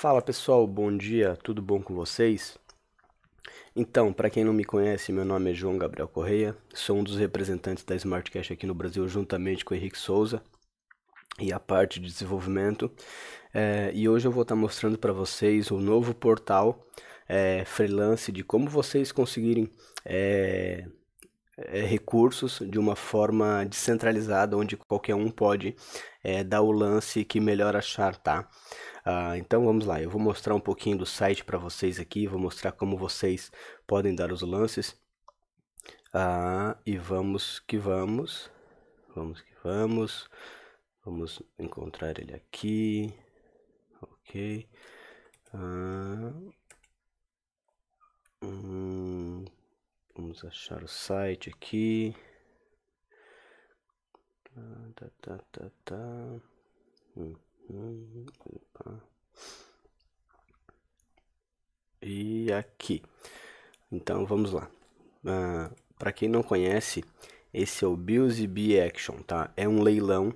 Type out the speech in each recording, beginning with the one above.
Fala pessoal, bom dia, tudo bom com vocês? Então, para quem não me conhece, meu nome é João Gabriel Correia, sou um dos representantes da Smartcash aqui no Brasil, juntamente com o Henrique Souza e a parte de desenvolvimento. É, e hoje eu vou estar tá mostrando para vocês o novo portal é, freelance de como vocês conseguirem é, eh, recursos de uma forma descentralizada, onde qualquer um pode é, dar o lance que melhor achar, tá? Ah, então vamos lá, eu vou mostrar um pouquinho do site para vocês aqui, vou mostrar como vocês podem dar os lances. Ah, e vamos que vamos, vamos que vamos, vamos encontrar ele aqui, ok. Ah, hum. Vamos achar o site aqui. Ah, tá, tá, tá, tá. Hum, hum, e aqui. Então vamos lá. Ah, Para quem não conhece, esse é o Bills B Action, tá? É um leilão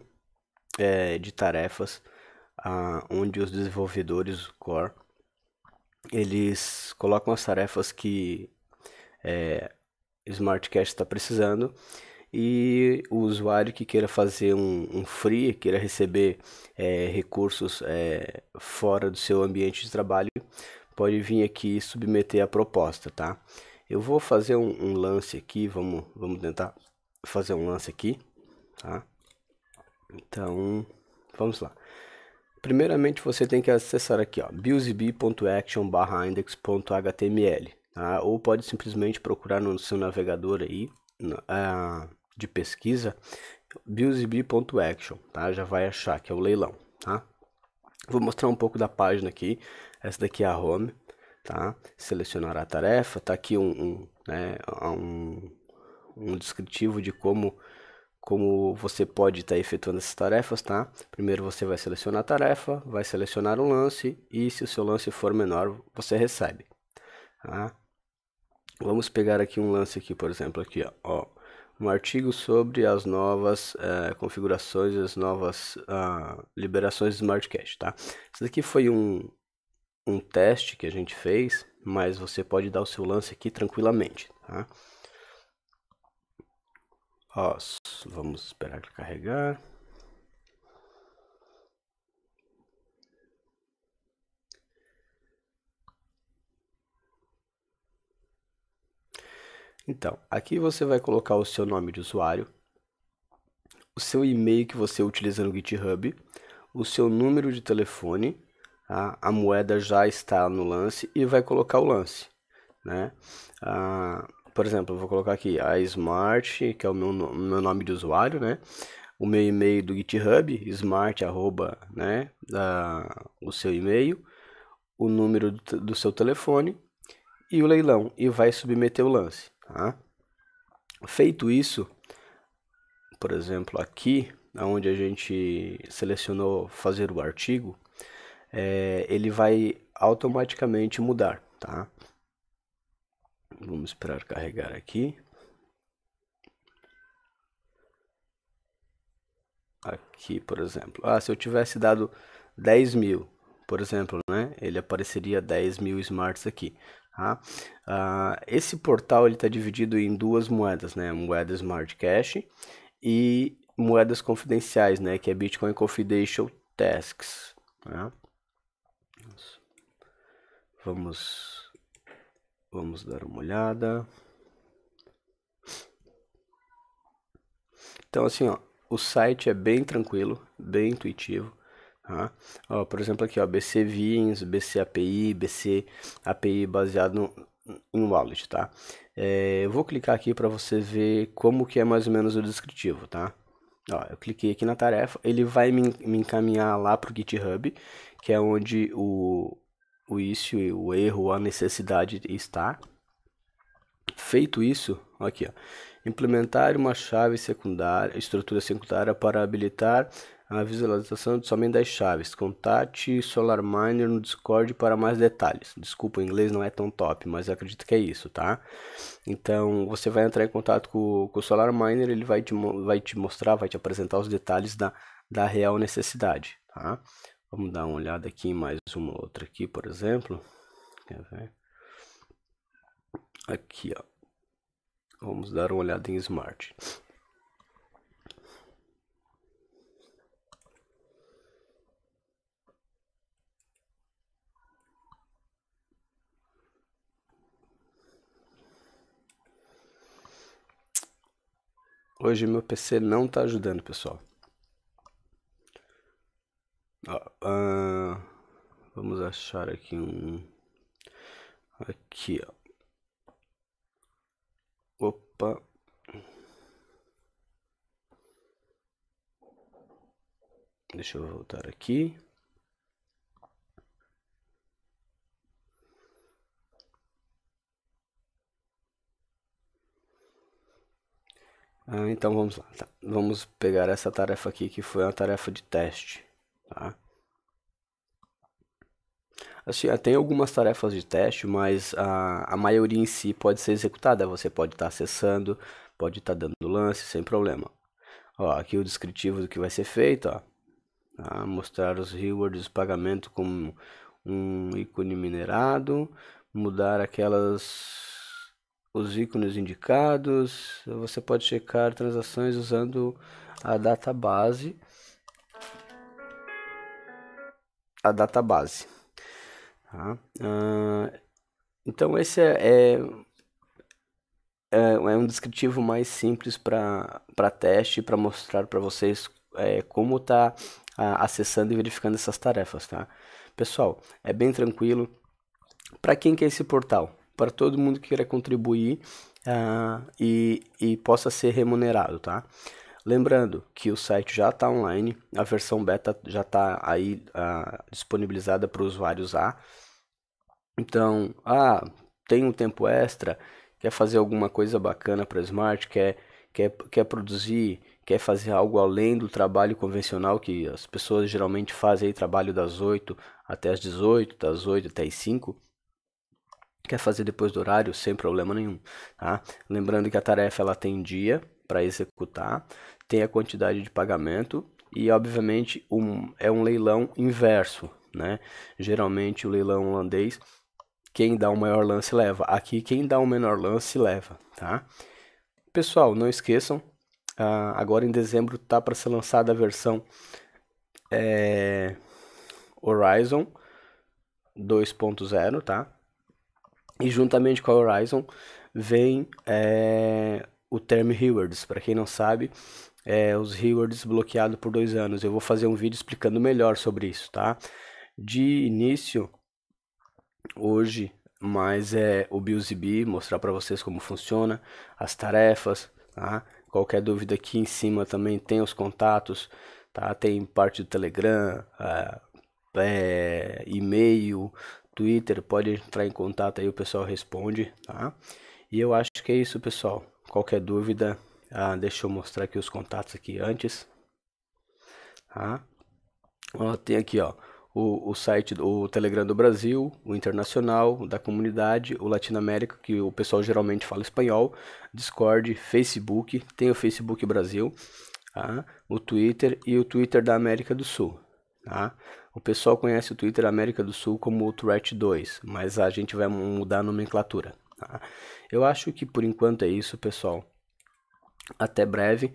é, de tarefas ah, onde os desenvolvedores core eles colocam as tarefas que é, Smartcast está precisando. E o usuário que queira fazer um, um free, queira receber é, recursos é, fora do seu ambiente de trabalho, pode vir aqui e submeter a proposta, tá? Eu vou fazer um, um lance aqui, vamos, vamos tentar fazer um lance aqui, tá? Então, vamos lá. Primeiramente, você tem que acessar aqui, ó, busb.action/index.html tá? ou pode simplesmente procurar no seu navegador aí uh, de pesquisa BUSB.action, tá? já vai achar que é o leilão. Tá? Vou mostrar um pouco da página aqui, essa daqui é a home, tá? selecionar a tarefa, tá aqui um, um, né, um, um descritivo de como como você pode estar tá efetuando essas tarefas, tá? Primeiro você vai selecionar a tarefa, vai selecionar um lance e se o seu lance for menor, você recebe. Tá? Vamos pegar aqui um lance aqui, por exemplo, aqui, ó. Um artigo sobre as novas uh, configurações, as novas uh, liberações do SmartCache, tá? Isso daqui foi um, um teste que a gente fez, mas você pode dar o seu lance aqui tranquilamente, tá? Ó, vamos esperar carregar. Então, aqui você vai colocar o seu nome de usuário, o seu e-mail que você utiliza no GitHub, o seu número de telefone, a, tá? a moeda já está no lance e vai colocar o lance, né? Ah, por exemplo, eu vou colocar aqui a Smart, que é o meu, meu nome de usuário, né? O meu e-mail do GitHub, smart, arroba, né? Da, ah, o seu e-mail, o número do, do seu telefone e o leilão, e vai submeter o lance. Tá? Feito isso, por exemplo, aqui, onde a gente selecionou fazer o artigo, é, ele vai automaticamente mudar, tá? Vamos esperar carregar aqui. Aqui, por exemplo. Ah, se eu tivesse dado 10 mil, por exemplo, né? Ele apareceria 10 mil smarts aqui. Tá? Uh, esse portal está dividido em duas moedas, né? moeda Smart Cash e moedas confidenciais, né? que é Bitcoin Confidential Tasks. Tá? Vamos, vamos dar uma olhada. Então assim, ó, o site é bem tranquilo, bem intuitivo. Tá? Ó, por exemplo, aqui, ó, BC Vins, BC API, BC API baseado em wallet, tá? É, eu vou clicar aqui para você ver como que é mais ou menos o descritivo, tá? Ó, eu cliquei aqui na tarefa, ele vai me, me encaminhar lá para o GitHub, que é onde o, o issue, o erro, a necessidade está. Feito isso, aqui, ó, implementar uma chave secundária, estrutura secundária para habilitar a visualização de somente das chaves. Contate Solar Miner no Discord para mais detalhes. Desculpa, o inglês não é tão top, mas acredito que é isso, tá? Então, você vai entrar em contato com, com o Miner, ele vai te, vai te mostrar, vai te apresentar os detalhes da, da real necessidade, tá? Vamos dar uma olhada aqui em mais uma outra aqui, por exemplo. Quer ver? Aqui, ó. Vamos dar uma olhada em Smart. Hoje meu PC não tá ajudando, pessoal. Uh, vamos achar aqui um. Aqui, ó. Opa. Deixa eu voltar aqui. Ah, então vamos lá. Tá. Vamos pegar essa tarefa aqui que foi uma tarefa de teste. Tá? Assim, ah, tem algumas tarefas de teste, mas a, a maioria em si pode ser executada. Você pode estar tá acessando, pode estar tá dando lance, sem problema. Ó, aqui o descritivo do que vai ser feito. Ó. Tá? Mostrar os rewards, pagamento com um ícone minerado. Mudar aquelas os ícones indicados. Você pode checar transações usando a database. A database. Tá? Uh, então esse é, é, é, é, um descritivo mais simples para teste, para mostrar para vocês é, como está ah, acessando e verificando essas tarefas, tá? Pessoal, é bem tranquilo. Para quem que é esse portal? para todo mundo que queira contribuir uh, e, e possa ser remunerado, tá? Lembrando que o site já está online, a versão beta já está aí uh, disponibilizada para usuários a. Então, ah, tem um tempo extra, quer fazer alguma coisa bacana para Smart, quer, quer, quer produzir, quer fazer algo além do trabalho convencional que as pessoas geralmente fazem aí, trabalho das 8 até as 18, das 8 até as 5 quer fazer depois do horário, sem problema nenhum, tá? Lembrando que a tarefa ela tem dia para executar, tem a quantidade de pagamento e obviamente um, é um leilão inverso, né? Geralmente o leilão holandês quem dá o maior lance leva. Aqui quem dá o menor lance leva, tá? Pessoal, não esqueçam, ah, agora em dezembro tá para ser lançada a versão é, Horizon 2.0, tá? E juntamente com a Horizon vem é, o termo rewards. Para quem não sabe, é, os rewards bloqueados por dois anos. Eu vou fazer um vídeo explicando melhor sobre isso, tá? De início, hoje, mas é o BuzzBee, mostrar para vocês como funciona, as tarefas, tá? Qualquer dúvida aqui em cima também tem os contatos, tá? Tem parte do Telegram, é, é, e-mail, Twitter, pode entrar em contato aí, o pessoal responde, tá? E eu acho que é isso, pessoal. Qualquer dúvida, ah, deixa eu mostrar aqui os contatos aqui antes. ah Ó, tem aqui, ó, o, o site, o Telegram do Brasil, o Internacional, o da Comunidade, o Latinoamérica, que o pessoal geralmente fala espanhol, Discord, Facebook, tem o Facebook Brasil, tá? o Twitter e o Twitter da América do Sul, tá? O pessoal conhece o Twitter América do Sul como o Threat 2, mas a gente vai mudar a nomenclatura. Tá? Eu acho que por enquanto é isso, pessoal. Até breve.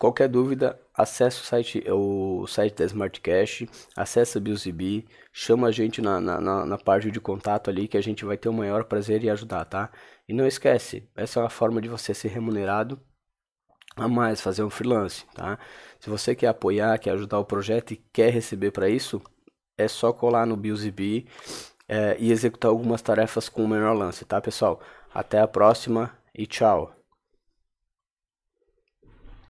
Qualquer dúvida, acesse o site, o site da Smartcast, acesse a BioZB, chama a gente na, na, na, parte de contato ali que a gente vai ter o maior prazer em ajudar, tá? E não esquece, essa é uma forma de você ser remunerado a mais, fazer um freelance, tá? Se você quer apoiar, quer ajudar o projeto e quer receber para isso, é só colar no BusyBee é, e executar algumas tarefas com o menor lance, tá pessoal? Até a próxima e tchau!